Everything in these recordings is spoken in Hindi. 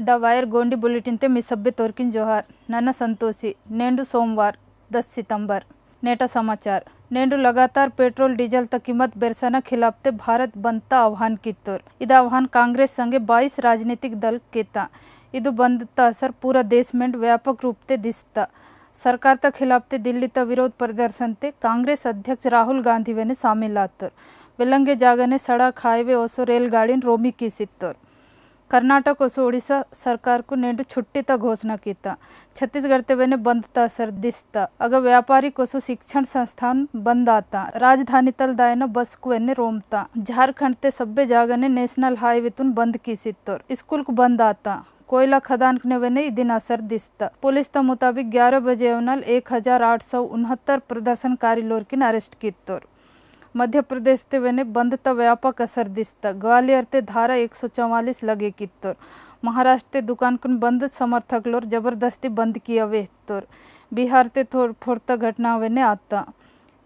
द वायर गोंडी बुलेटिन ते मिसबे तोरकिन जोहार नन संतोषी नेंडु सोमवार दस सितंबर नेटा समाचार नेंडु लगातार पेट्रोल डीजल तक कीमत बरसाना खिलाफ ते भारत बंदता आह्वान कितर इद आह्वान कांग्रेस संगे बाईस राजनीतिक दल केता इदु बंदता असर पूरा देश में व्यापक रूप ते दिसता सरकार तक खिलाफ ते दिल्ली त विरोध प्रदर्शन ते कांग्रेस अध्यक्ष राहुल गांधी वेने शामिल आतर विलंगे जागने सड़क हाईवे ओसो रेलगाड़ी रोमी की सितर कर्नाटक को ने छुट्टी तक घोषणा की था छत्तीसगढ़ तेवेने बंद था असर दिसता अगर व्यापारी कोसो शिक्षण संस्थान बंद आता राजधानी तल दायना बस को एने रोमता झारखंड ते सब्बे जागा ने नेशनल हाईवे तुन बंद की सित्तोर स्कूल को बंद आता कोयला खदान ने वेने दिन असर दिशता पुलिस के मुताबिक ग्यारह बजे उनल एक हजार आठ सौ उनहत्तर प्रदर्शनकारी लोर किन अरेस्ट की तोर मध्य प्रदेश ಮಧ್ಯಪ್ರದೇಶದವೇನೆ ಬಂದತ व्यापक असर दिसता ग्वालियर ते धारा एक सौ चौवालीस लगे कित्तौर महाराष्ट्र ते दुकान कन बंद समर्थक लोर जबरदस्ती बंद किया तोर बिहार ते थोर फोड़ता घटना वेने आता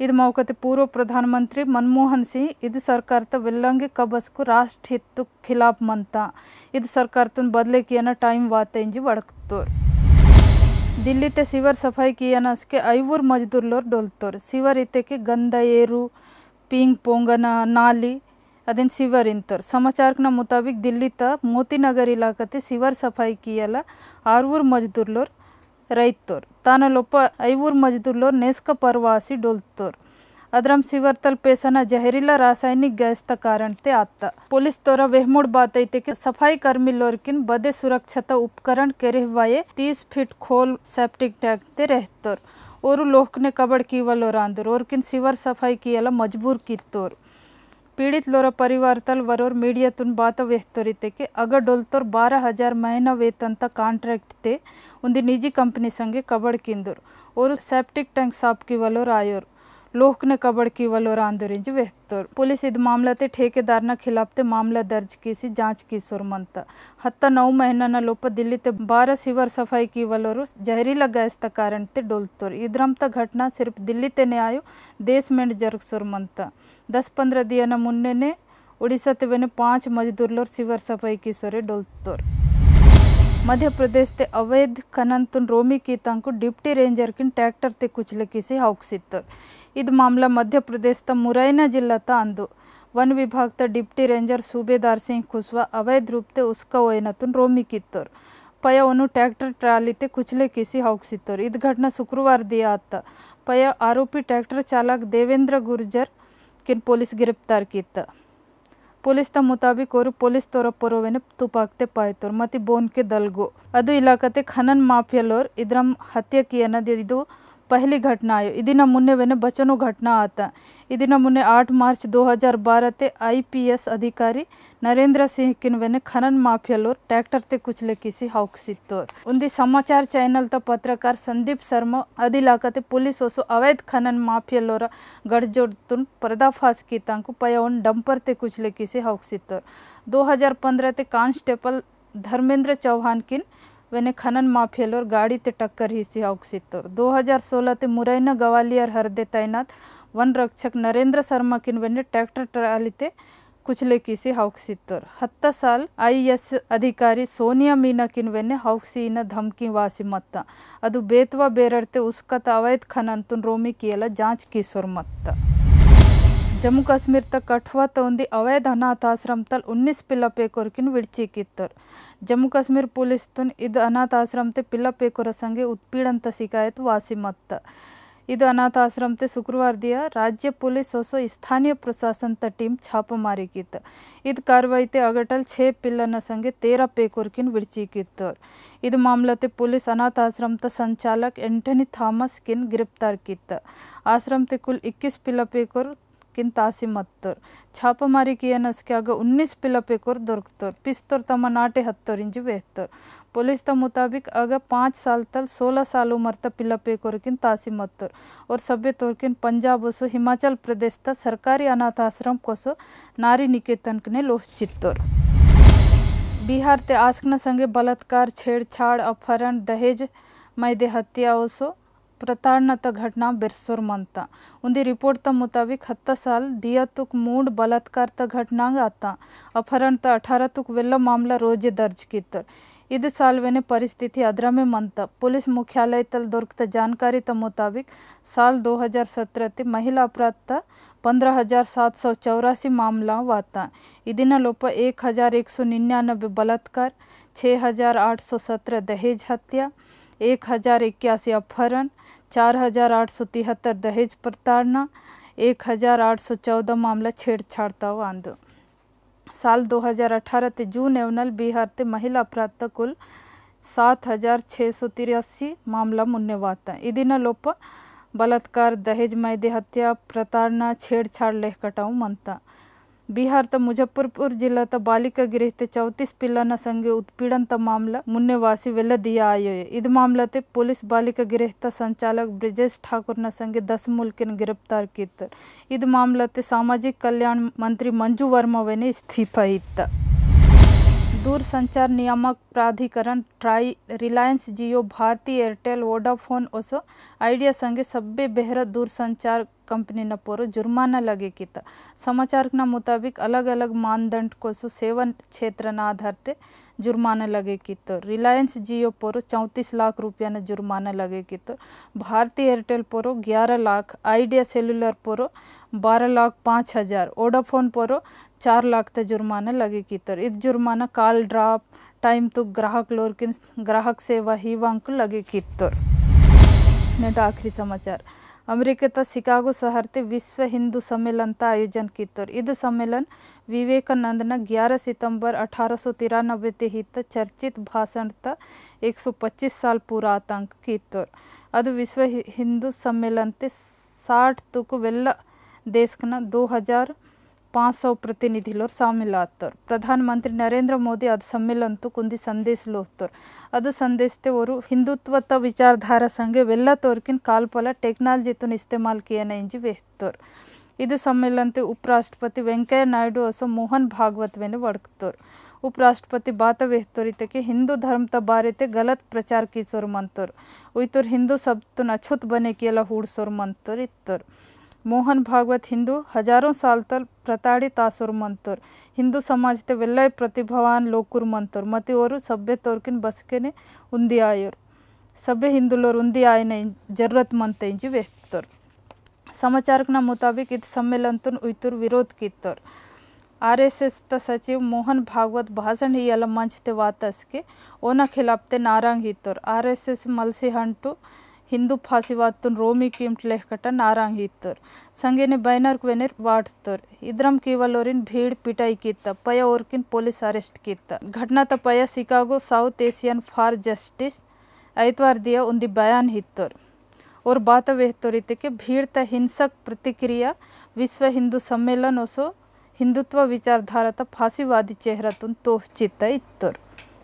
इद मौके ते पूर्व प्रधानमंत्री मनमोहन सिंह इद सरकार त विलंगे कबस को राष्ट्र हित खिलाफ मनता इद सरकार तुन बदले किया ना टाइम वाते इंजी तोर दिल्ली ते सीवर सफाई किया ना इसके आयूर मजदूर लोर डोलतोर सीवर इते के गंदा एरू पिंग पोंगना नाली अदिन सिवर इंतर समाचार के मुताबिक दिल्ली तक मोती नगर इलाकते सिवर सफाई कियाल आरूर मजदूर रईतोर तान लोप ईवूर मजदूर नेस्क परवासी डोलतोर अद्रम सिवर तल पेसन जहरीला रासायनिक गैस त कारण ते आता पुलिस तोरा वेहमूड बात ऐते के सफाई कर्मी किन बदे सुरक्षता उपकरण के रहवाये तीस फीट खोल सेप्टिक टैंक ते रहतोर ಅವರು ಲೋಕನೆ ಕಬಡ್ಕಿ ಇವಲ್ಲೋರ ಅಂದರು ಅವ್ರಕ್ಕಿಂತ ಸಿವರ್ ಸಫಾಯ್ಕಿಯೆಲ್ಲ ಮಜ್ಬೂರ್ ಕಿತ್ತೋರು ಪೀಡಿತ್ಲೋರ ಪರಿವಾರ ತಲ್ ಬರೋರು ಮೀಡಿಯಾ ತುನ್ ಬಾತ ವೆಹ್ತೋರಿತಕ್ಕೆ ಅಗ ಡೊಲ್ತೋರ್ ಬಾರ ಹಜಾರ್ ಮಹಿನ ವೇತ್ ಅಂತ ಕಾಂಟ್ರಾಕ್ಟ್ ತೆ ಒಂದು ನಿಜಿ ಕಂಪ್ನಿ ಸಂಗೆ ಕಬಡ್ಕಿಂದರು ಅವರು ಸೆಪ್ಟಿಕ್ ಟ್ಯಾಂಕ್ ಸಾಪ್ಕಿವಲ್ಲೋರು ಆಯೋರು ने कबड़ की वलोरांदुरिंज वेहतर पुलिस इध मामला ते ठेकेदार खिलाफ ते मामला दर्ज सी जांच की सुरमंत हत्ता नौ महीना ना लोप दिल्ली ते बारह सिवर सफाई की वलोर जहरीला गैस तक कारण ते डोलतोर इधरम तक घटना सिर्फ दिल्ली ते ने आयो देश में जर्क सुरमंत दस पंद्रह दिया ना मुन्ने ने उड़ीसा ते वेने पांच मजदूर लोर सिवर सफाई की सोरे डोलतोर मध्य प्रदेश के अवैध खनन रोमी की तक डिप्टी रेंजर की ट्रैक्टर ते कुचले कीसे हौकसितर इद मामला मध्य प्रदेश त मुरैना जिला त अंदु वन विभाग त डिप्टी रेंजर सूबेदार सिंह खुशवा अवैध रूप से उसका रोमी कितर पयवन ट्रैक्टर ट्राली ते कुचले कीसी हौकसितर इद घटना शुक्रवार दिया आत पय आरोपी ट्रैक्टर चालक देवेंद्र गुर्जर किन पोलिस गिरफ्तार किया ಪೊಲೀಸ್ ತ ಮುತಾಬಿಕ್ ಅವರು ಪೊಲೀಸ್ ತೊರಪ್ಪರೋವೇನೆ ತುಪಾಕ್ತೆ ಪಾಯ್ತೋರ್ ಮತ್ತೆ ಬೋನ್ಕೆ ದಲ್ಗು ಅದು ಇಲಾಖತೆ ಖನನ್ ಮಾಫಿಯಲ್ಲೋರ್ ಇದ್ರ ಹತ್ಯೆ ಅನ್ನೋದು ಇದು पहली घटना आयो ಘಟನಾ मुन्े ಮುನ್ನವೇ बचनो घटना आता ಇದನ್ನ मुन्े आठ मार्च 2012 ते आईपीएस अधिकारी नरेंद्र सिंह किन किनवेने खनन माफिया लोर ट्रैक्टर ते कुचले किसी हाउक सितोर उन्दी समाचार चैनल त तो पत्रकार संदीप शर्मा अधिलाकते पुलिस ओसो अवैध खनन माफिया माफियालोर गठजोड़ पर्दाफाश की तांकु पयावन डंपर ते कुचले किसी हाउक सितोर दो हजार पंद्रह ते कांस्टेबल धर्मेंद्र चौहान किन वेने खनन माफियालोर गाड़ी ते टक्कर ही हज़ार सोलह ते मुरैना ग्वालियर हरदे तैनात वन रक्षक नरेंद्र शर्मा किन वेने ट्रैक्टर ट्राली ते कुचले किसी हौक्सितोर हत्त साल एस अधिकारी सोनिया मीना किन वेने न धमकी वासी बेतवा बेरते उसका ಬೇರರ್ತೆ खनन तुन रोमी ರೋಮಿ जांच की सुर मत्ता జమ్మూ కాశ్మీర్తో కఠువాతో ఉంది అవైధ అనాథాశ్రమతల్ ఉన్నీస్ పిల్ల పేకోరికిన్ విడిచికిత్తర్ జమ్మూ కాశ్మీర్ పోలీస్తోన్ ఇది అనాథాశ్రమతే పిల్ల పేకోర సంగే ఉత్పీడంత శికాయత్ వాసిమత్త ಇದು ಅನಾಥಾಶ್ರಮತೆ ಶುಕ್ರವಾರ ದಿಯ ರಾಜ್ಯ ಪೊಲೀಸ್ ಹೊಸ ಸ್ಥಾನೀಯ ಪ್ರಶಾಸನ ತ ಟೀಮ್ छापामारी ಕಿತ್ತು ಇದು ಕಾರ್ವಾಯಿತೆ ಅಗಟಲ್ ಛೇ ಪಿಲ್ಲನ ಸಂಗೆ ತೇರ ಪೇಕೋರ್ಕಿನ್ ವಿಡ್ಚಿಕ್ಕಿತ್ತೋರ್ ಇದು ಮಾಮಲತೆ ಪೊಲೀಸ್ ಅನಾಥಾಶ್ರಮತ ಸಂಚಾಲಕ ಎಂಟನಿ ಥಾಮಸ್ ಕಿನ್ ಗಿರಫ್ತಾರ್ ಕಿತ್ತ ಆಶ್ರಮತೆ ಕುಲ್ ಇಕ್ಕಿಸ್ ಪಿಲ್ಲ ಪೇಕೋರ್ ಕಿಂತಾಸಿಮತ್ತರ್ ಛಾಪಮಾರಿಗೆ ಏನಸ್ಕ್ಯಾಗ ಉನ್ನಿಸ್ ಪಿಲಪೆಕೋರ್ ದೊರಕ್ತರ್ ಪಿಸ್ತೋರ್ ತಮ್ಮ ನಾಟೆ ಹತ್ತೋರ್ ಇಂಜಿ बेहतर पुलिस के मुताबिक आगे पाँच साल तल सोलह साल उम्र तक पिलपे कोरकिन तासिमत्तर और सभ्य तोरकिन पंजाब वसो हिमाचल प्रदेश तक सरकारी अनाथ आश्रम कोसो नारी निकेतन के लोस चित्तर बिहार ते आस्कना संगे बलात्कार छेड़छाड़ अपहरण दहेज मैदे हत्या ओसो तो घटना बिरसुर मंत उनकी रिपोर्ट के मुताबिक हत्त साल दिया तुक मूड बलात्कार त घटना आता अपहरण तो अठारह तुक वेल्ल मामला रोजे दर्ज कितर इद सालवेने परिस्थिति अद्रमे मंत पुलिस मुख्यालय तल दొరికిన जानकारी के मुताबिक साल 2017 ते महिला अपराध त पंद्रह हजार सात सौ चौरासी मामला वाता इदिन लोप एक हजार एक सौ निन्यानबे बलात्कार छः हजार आठ सौ सत्रह दहेज हत्या एक हज़ार इक्यासी अपहरण चार हज़ार आठ सौ तिहत्तर दहेज प्रताड़ना एक हज़ार आठ सौ चौदह मामला छेड़छाड़ आंद साल 2018 ते जून एवनल बिहार ते महिला अपराध तक कुल सात हज़ार छः सौ तिरासी मामला मुन्नेवाता इदिन लोप बलात्कार दहेज मैदे हत्या प्रताड़ना छेड़छाड़ लेह कटाऊ मनता बिहार त मुजफ्फरपुर जिला ತ ಬಾಲಿಕಾ ಗೃಹ ते चौतीस पिल्ला संगे उत्पीड़न का मामला वासी वेल दिया आयो मामला ते पुलिस बालिका गृह संचालक ब्रिजेश ठाकुर न संगे दस मुल्क गिरफ्तार कितर इद मामला ते सामाजिक कल्याण मंत्री मंजू वर्मा वेने इस्तीफा इत्ता दूरसंचार नियामक प्राधिकरण ट्राई रिलायंस जियो भारती एयरटेल वोडाफोन ओसो आइडिया संगे सब्बे बेहरा संचार कंपनी पोरो जुर्माना लगेकित समाचार के मुताबिक अलग अलग मानदंड कोसु सेवन क्षेत्र न आधारते जुर्माना लगेकित रिलायंस जियो पोरो चौंतीस लाख रुपया ने जुर्माना लगेकित भारतीय एयरटेल पोरो ग्यारह लाख आइडिया सेलुलर पोरो बारह लाख पाँच हज़ार ओडाफोन पोरो चार लाख तक जुर्माना लगेकित इत जुर्माना काल ड्राप टाइम तो ग्राहक किन ग्राहक सेवा ही वांक लगे कित्तर नेट आखिरी समाचार ಅಮೆರಿಕದ ಸಿಕಾಗೋ ಸಹರ್ತಿ विश्व हिंदू सम्मेलन आयोजन कीतर ಇದು सम्मेलन विवेकानंद ग्यारह सितंबर अठारह सौ तिरानबे हित चर्चित भाषण त एक सौ पच्चीस साल पूरा आतंक कीतर ಅದು ವಿಶ್ವ ಹಿಂದೂ ಸಮ್ಮೇಳನತೆ ಸಾಠ್ ತುಕು ವೆಲ್ಲ ದೇಶಕನ दो हज़ार 500 ಪ್ರತಿನಿಧಿಲೋರ ಸಮ್ಮಿಲಾತರ ಪ್ರಧಾನಮಂತ್ರಿ ನರೇಂದ್ರ ಮೋದಿ ಅದಸಮ್ಮೇಳಂತು ಕುಂದಿ ಸಂದೇಶಲೋತರ್ ಅದ ಸಂದೇಶತೆವರು ಹಿಂದುತ್ವವತ ವಿಚಾರಧಾರಾ ಸಂಗೆ ವೆಲ್ಲತೋರ್ಕಿನ ಕಾಲಪಲ ಟೆಕ್ನಾಲಜಿತು ನಿಸ್ತಮಲ್ ಕಿಯನಂಜಿ ವೆಸ್ತೋರ್ ಇದು ಸಮ್ಮೇಳಂತ ಉಪರಾಷ್ಟ್ರಪತಿ ವೆಂಕೇನಾಯ್ಡು ಅಸ ಮೋಹನ್ ಭಾಗವತ್ವೆನ ವಡಕತೋರ್ ಉಪರಾಷ್ಟ್ರಪತಿ ಮಾತಾ ವೆಸ್ತರಿತಕ್ಕೆ ಹಿಂದೂ ಧರ್ಮತ ಬಾರತೆ ಗಲತ್ ಪ್ರಚಾರ ಕಿಸೋರು ಮಂತೋರ್ ಉಯಿತರ್ ಹಿಂದೂ ಸಭ್ತುನ ಚುತ್ ಬನೆ ಕಿಯಲ ಹೂಡ್ ಸೋರು ಮಂತರಿತ್ತರ್ ಮೋಹನ್ ಭಾಗವತ್ ಹಿಂದೂ ಹಜಾರೋ ಸಾಲ್ತಲ್ ಪ್ರತಾಡಿತ ಆಸೋರ್ ಮಂತೋರ್ ಹಿಂದೂ ಸಮಾಜದ ವೆಲ್ಲ ಪ್ರತಿಭಾವಾನ್ ಲೋಕುರ್ ಮಂತೋರ್ ಮತ್ತು ಅವರು ಸಭ್ಯ ತೋರ್ಕಿನ ಬಸ್ಕೆನೆ ಉಂದಿ ಆಯೋರ್ ಸಭ್ಯ ಹಿಂದುಲೋರ್ ಉಂದಿ ಆಯನ ಜರ್ರತ್ ಮಂತ ಇಂಜಿ ವೆಹ್ತೋರ್ ಸಮಾಚಾರಕ್ನ ಮುತಾಬಿಕ್ ಇದು ಸಮ್ಮೇಳನತನ್ ಉಯ್ತುರ್ ವಿರೋಧ ಕಿತ್ತೋರ್ आर एस एस त सचिव मोहन भागवत भाषण ही अल मंच ते वातस के ओना खिलाफ ते नारंग हितोर आर एस एस मलसी हंटू हिंदू फासीवात रोमी किमट लेखट नारांग हितर संगेन बैनर कुनर वाटतर इद्रम केवल भीड़ पिटाई की पय और पोलिस अरेस्ट की घटना पय Chicago South Asian for justice ऐतवार दिया उन्दी बयान हितर और बात वेहतर के भीड़ हिंसक प्रतिक्रिया विश्व हिंदू सम्मेलन ओसो हिंदुत्व विचारधारा फासीवादी चेहरा तुन तोह चित इतर